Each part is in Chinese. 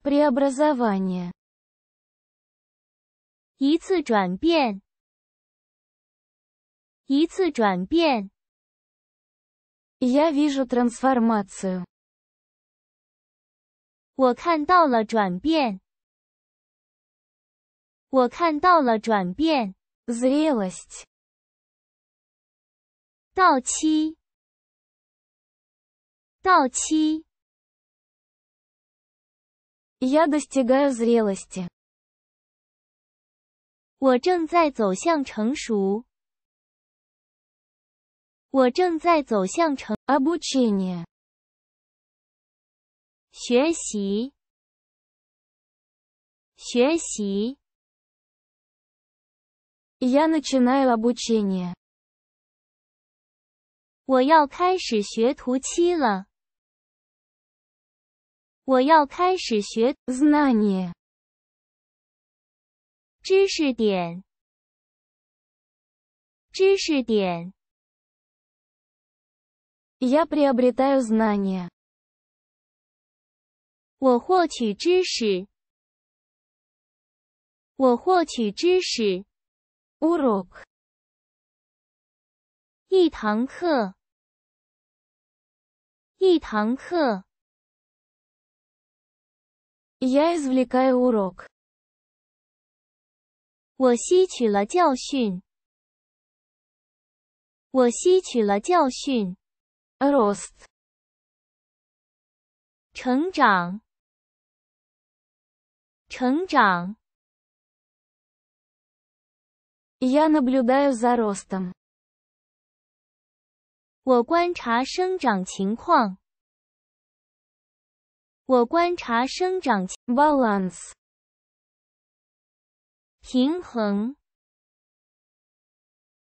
преобразование 一次转变一次转变 Я вижу трансформацию 我看到了转变我看到了转变 з а е р ш и т ь 到期到期 Я достигаю зрелости。我正在走向成熟。我正在走向成。Обучение。学习。学习。Я начинаю обучение。我要开始学徒期了。我要开始学知识。知识点。知识点。Я приобретаю знания。我获取知识。我获取知识。урок。一堂课。一堂课。我吸取了教训。我吸取了教训。Рост。成长。成长。Я наблюдаю за ростом。我观察生长情况。我观察生长。Balance，平衡。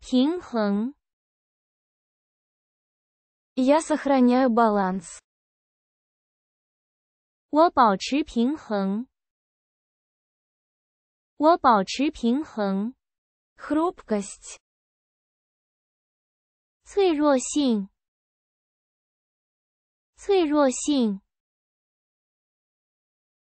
平衡。Я сохраняю баланс。我保持平衡。我保持平衡。Хрупкость，脆弱性。脆弱性。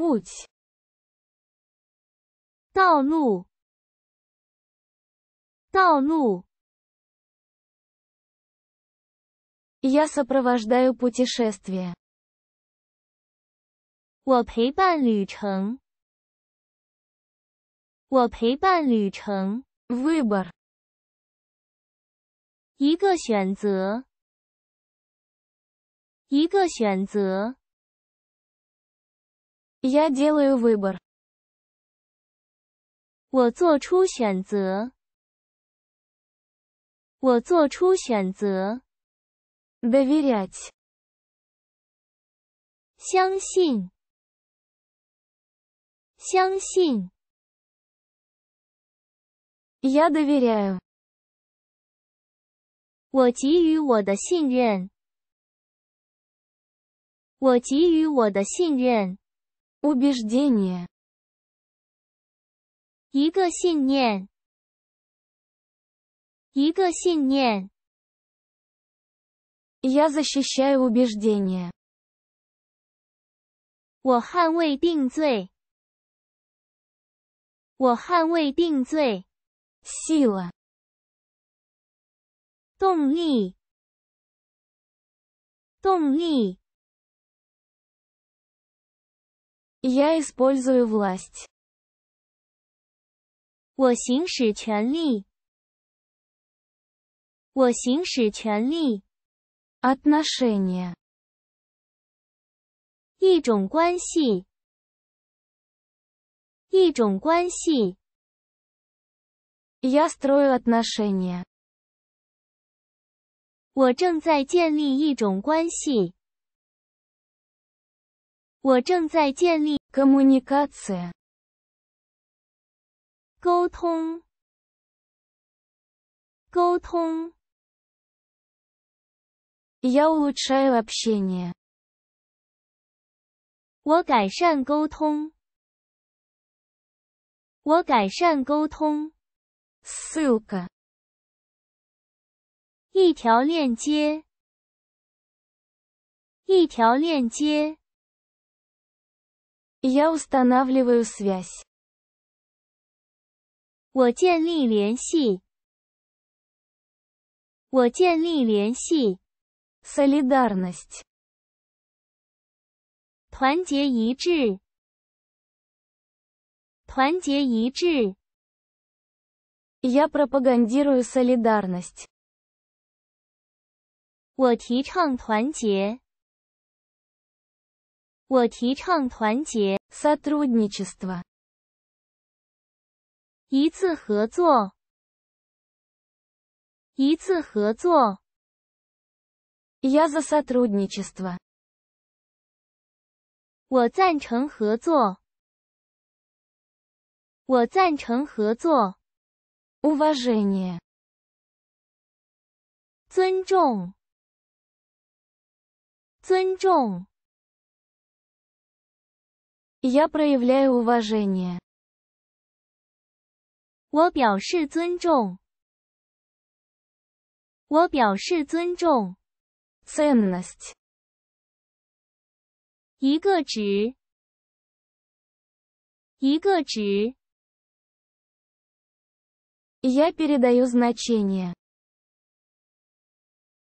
路径，道路，道路。我陪伴旅程，我陪伴旅程。выбор，一个选择，一个选择。Я доверяю. е л а 我做出选择。我做出选择。Доверять. 相信。相信。Я доверяю. 我给予我的信任。我给予我的信任。убеждение，一个信念，一个信念。Я защищаю убеждения。我捍卫定罪。我捍卫定罪。сила，动力，动力。Я использую власть。我行使权力。我行使权力。Отношения。一种关系。一种关系。Я строю отношения。我正在建立一种关系。我正在建立沟通，沟通。Я улучшаю общение。我改善沟通。我改善沟通。Ссылка。一条链接。一条链接。Я устанавливаю связь. 我建立联系。我建立联系。Солидарность. 团结一致。团结一致。Я пропагандирую солидарность. 我提倡团结。我提倡团结，一次合作，一次合作。Я за сотрудничество。我赞成合作，我赞成合作。Уважение。尊重，尊重。我表示尊重。我表示尊重。一个值。一个值。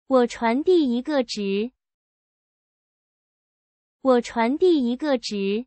我传递一个值。我传递一个值。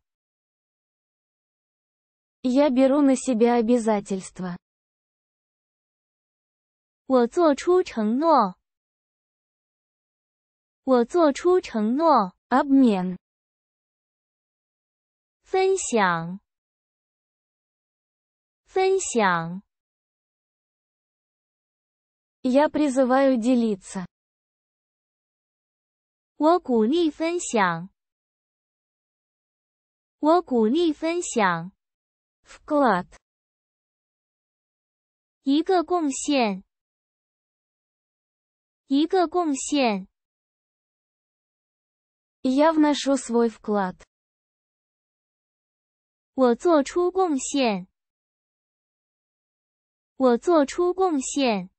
Я беру на себя обязательства. 我做出承诺。我做出承诺。Обмен。分享。分享。Я призываю делиться. 我鼓励分享。我鼓励分享。вклад. 一个贡献，一个贡献。Я вношу свой вклад。我做出贡献。我做出贡献。